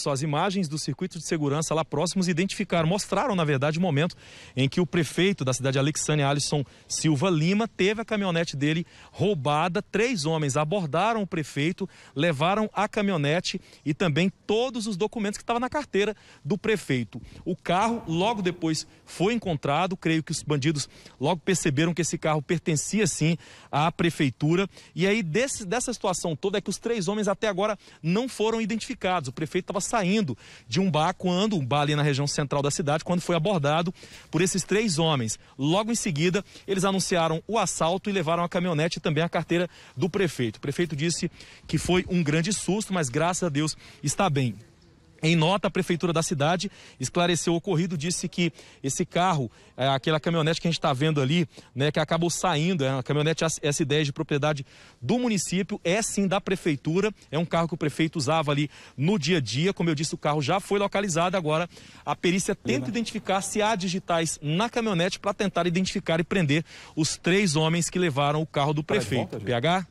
só as imagens do circuito de segurança lá próximos identificaram, mostraram, na verdade, o momento em que o prefeito da cidade, Alexandre Alisson Silva Lima, teve a caminhonete dele roubada. Três homens abordaram o prefeito, levaram a caminhonete e também todos os documentos que estavam na carteira do prefeito. O carro, logo depois, foi encontrado. Creio que os bandidos logo perceberam que esse carro pertencia, sim, à prefeitura. E aí, desse, dessa situação toda, é que os três homens até agora não foram identificados. O prefeito estava saindo de um bar quando, um bar ali na região central da cidade, quando foi abordado por esses três homens. Logo em seguida, eles anunciaram o assalto e levaram a caminhonete e também a carteira do prefeito. O prefeito disse que foi um grande susto, mas graças a Deus está bem. Em nota, a prefeitura da cidade esclareceu o ocorrido, disse que esse carro, é, aquela caminhonete que a gente está vendo ali, né, que acabou saindo, é uma caminhonete S10 de propriedade do município, é sim da prefeitura, é um carro que o prefeito usava ali no dia a dia. Como eu disse, o carro já foi localizado, agora a perícia tenta identificar se há digitais na caminhonete para tentar identificar e prender os três homens que levaram o carro do tá prefeito. PH?